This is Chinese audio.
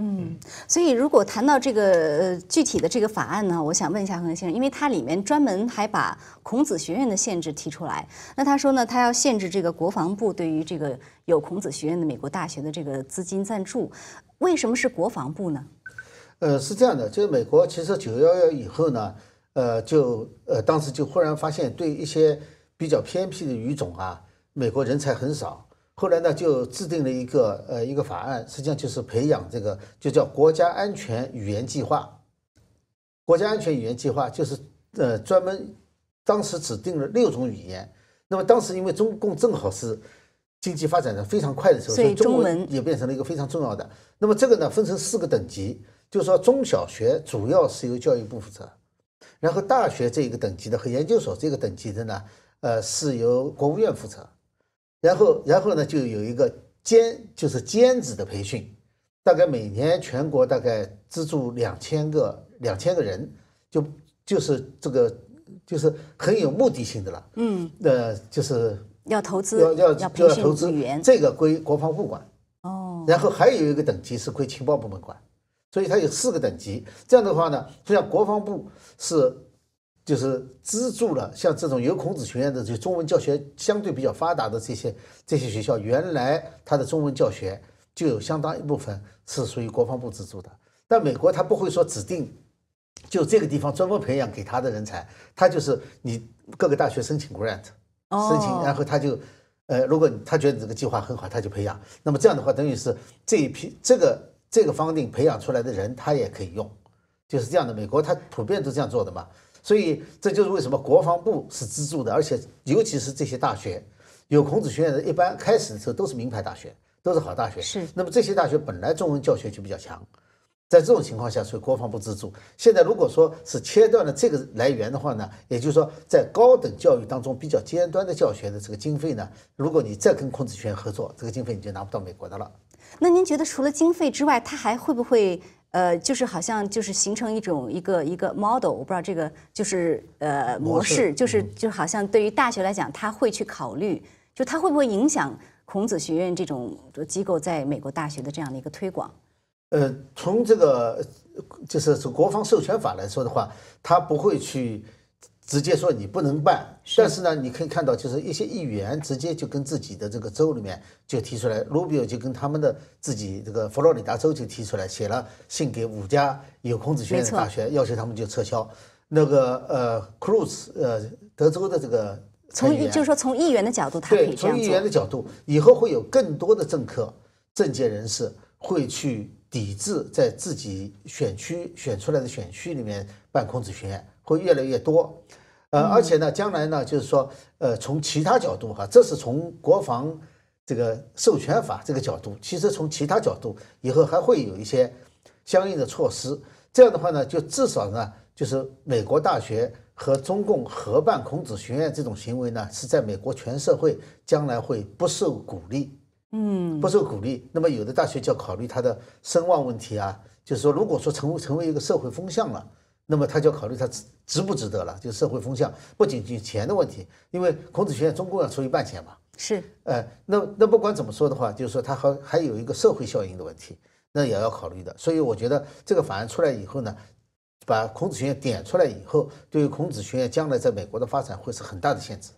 嗯，所以如果谈到这个呃具体的这个法案呢，我想问一下何先生，因为它里面专门还把孔子学院的限制提出来。那他说呢，他要限制这个国防部对于这个有孔子学院的美国大学的这个资金赞助。为什么是国防部呢？呃，是这样的，就是美国其实九幺幺以后呢，呃，就呃当时就忽然发现对一些比较偏僻的语种啊，美国人才很少。后来呢，就制定了一个呃一个法案，实际上就是培养这个，就叫国家安全语言计划。国家安全语言计划就是呃专门当时指定了六种语言。那么当时因为中共正好是经济发展的非常快的时候，所以中文也变成了一个非常重要的。那么这个呢，分成四个等级，就是说中小学主要是由教育部负责，然后大学这一个等级的和研究所这个等级的呢，呃是由国务院负责。然后，然后呢，就有一个兼就是兼职的培训，大概每年全国大概资助两千个，两千个人，就就是这个，就是很有目的性的了。嗯，呃，就是要投资，要要要投资这个归国防部管。哦，然后还有一个等级是归情报部门管，所以它有四个等级。这样的话呢，就像国防部是。就是资助了像这种有孔子学院的，就中文教学相对比较发达的这些这些学校，原来它的中文教学就有相当一部分是属于国防部资助的。但美国他不会说指定就这个地方专门培养给他的人才，他就是你各个大学申请 grant，申请，然后他就呃，如果他觉得这个计划很好，他就培养。那么这样的话，等于是这一批这个这个方定培养出来的人，他也可以用，就是这样的。美国他普遍都这样做的嘛。所以这就是为什么国防部是资助的，而且尤其是这些大学，有孔子学院的，一般开始的时候都是名牌大学，都是好大学。是。那么这些大学本来中文教学就比较强，在这种情况下，所以国防部资助。现在如果说是切断了这个来源的话呢，也就是说在高等教育当中比较尖端的教学的这个经费呢，如果你再跟孔子学院合作，这个经费你就拿不到美国的了。那您觉得除了经费之外，它还会不会？呃，就是好像就是形成一种一个一个 model，我不知道这个就是呃模式，就是就是好像对于大学来讲，他会去考虑，就它会不会影响孔子学院这种机构在美国大学的这样的一个推广？呃，从这个就是从国防授权法来说的话，它不会去。直接说你不能办，但是呢，你可以看到，就是一些议员直接就跟自己的这个州里面就提出来，卢比奥就跟他们的自己这个佛罗里达州就提出来，写了信给五家有孔子学院的大学，要求他们就撤销。那个呃，r 鲁斯呃，德州的这个从就是说从议员的角度，他可以从议员的角度，以后会有更多的政客、政界人士会去抵制在自己选区选出来的选区里面办孔子学院。会越来越多，呃，而且呢，将来呢，就是说，呃，从其他角度哈，这是从国防这个授权法这个角度，其实从其他角度，以后还会有一些相应的措施。这样的话呢，就至少呢，就是美国大学和中共合办孔子学院这种行为呢，是在美国全社会将来会不受鼓励，嗯，不受鼓励。那么有的大学就要考虑它的声望问题啊，就是说，如果说成为成为一个社会风向了。那么他就要考虑他值不值得了，就社会风向不仅仅钱的问题，因为孔子学院中共要出一半钱嘛。是，呃，那那不管怎么说的话，就是说他还还有一个社会效应的问题，那也要考虑的。所以我觉得这个法案出来以后呢，把孔子学院点出来以后，对于孔子学院将来在美国的发展会是很大的限制。